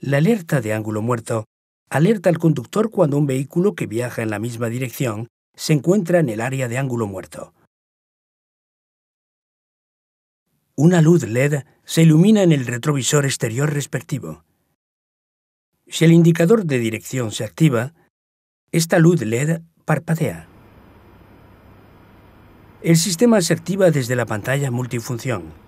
La alerta de ángulo muerto alerta al conductor cuando un vehículo que viaja en la misma dirección se encuentra en el área de ángulo muerto. Una luz LED se ilumina en el retrovisor exterior respectivo. Si el indicador de dirección se activa, esta luz LED parpadea. El sistema se activa desde la pantalla multifunción.